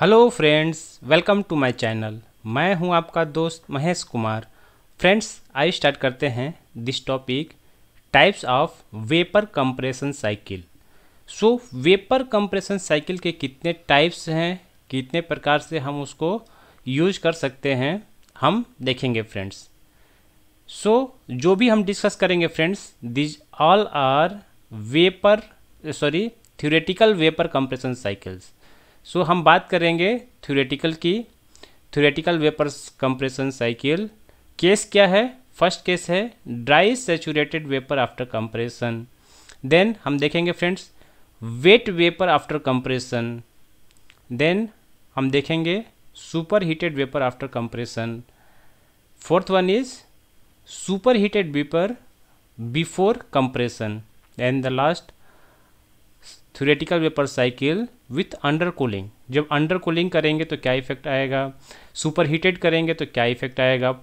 hello friends welcome to my channel मैं हूं आपका दोस्त Mahesh Kumar friends I start करते हैं this topic types of vapour compression cycle so vapour compression cycle के कितने टाइप्स हैं कितने प्रकार से हम उसको यूज कर सकते हैं हम देखेंगे फ्रेंड्स सो so, जो भी हम डिस्कस करेंगे friends these all are vapour sorry theoretical vapour compression cycles so so, हम बात करेंगे थ्योरेटिकल की theoretical vapours compression cycle case क्या है फर्स्ट केस है dry saturated vapour after compression then हम देखेंगे friends wet vapour after compression then हम देखेंगे super heated vapour after compression fourth one is super heated vapour before compression and the last theoretical vapour cycle with under cooling जब under cooling करेंगे तो क्या effect आएगा super heated करेंगे तो क्या इफेक्ट आएगा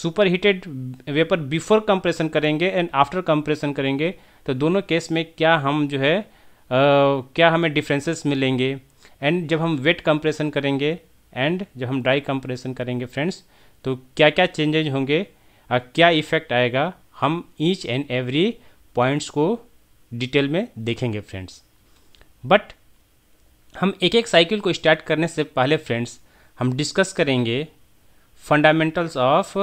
super heated vapour before compression करेंगे एंड आफ्टर कंप्रेशन करेंगे तो दोनों केस में क्या हम जो है uh, क्या हमें डिफरेंसेस मिलेंगे एंड जब हम वेट कंप्रेशन करेंगे एंड जब हम ड्राई कंप्रेशन करेंगे फ्रेंड्स तो क्या क्या चेंजेज होंगे और क्या इफेक्ट आएगा हम ईच एंड एवरी पॉइंट्स को डिटेल में देखेंगे फ्रेंड्स बट हम एक एक साइकिल को स्टार्ट करने से पहले फ्रेंड्स हम डिस्कस करेंगे फंडामेंटल्स ऑफ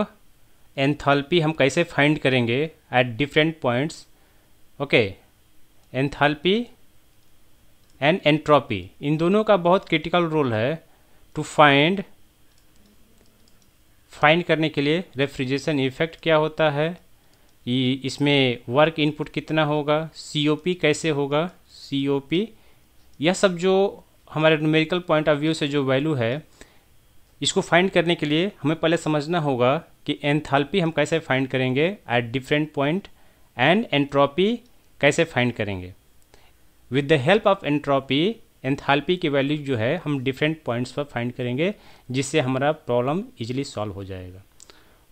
एंथैल्पी हम कैसे फाइंड करेंगे at different points okay enthalpy and entropy इन दोनों का बहुत क्रिटिकल रोल है टू फाइंड फाइंड करने के लिए रेफ्रिजरेशन इफेक्ट क्या होता है इसमें वर्क इनपुट कितना होगा सी कैसे होगा सी यह सब जो हमारे न्यूमेरिकल पॉइंट ऑफ व्यू से जो वैल्यू है इसको फाइंड करने के लिए हमें पहले समझना होगा कि एंथाल्पी हम कैसे फाइंड करेंगे at different point and entropy कैसे फाइंड करेंगे with the help of entropy enthalpy की वैल्यू जो है हम डिफरेंट पॉइंट्स पर फाइंड करेंगे जिससे हमारा प्रॉब्लम इजीली सॉल्व हो जाएगा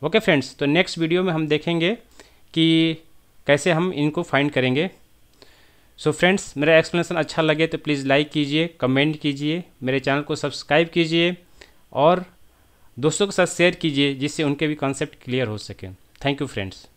ओके okay फ्रेंड्स तो नेक्स्ट वीडियो में हम देखेंगे कि कैसे हम इनको फाइंड करेंगे सो so फ्रेंड्स मेरा एक्सप्लेनेशन अच्छा लगे तो प्लीज़ लाइक कीजिए कमेंट कीजिए मेरे चैनल को सब्सक्राइब कीजिए और दोस्तों के साथ शेयर कीजिए जिससे उनके भी कॉन्सेप्ट क्लियर हो सकें थैंक यू फ्रेंड्स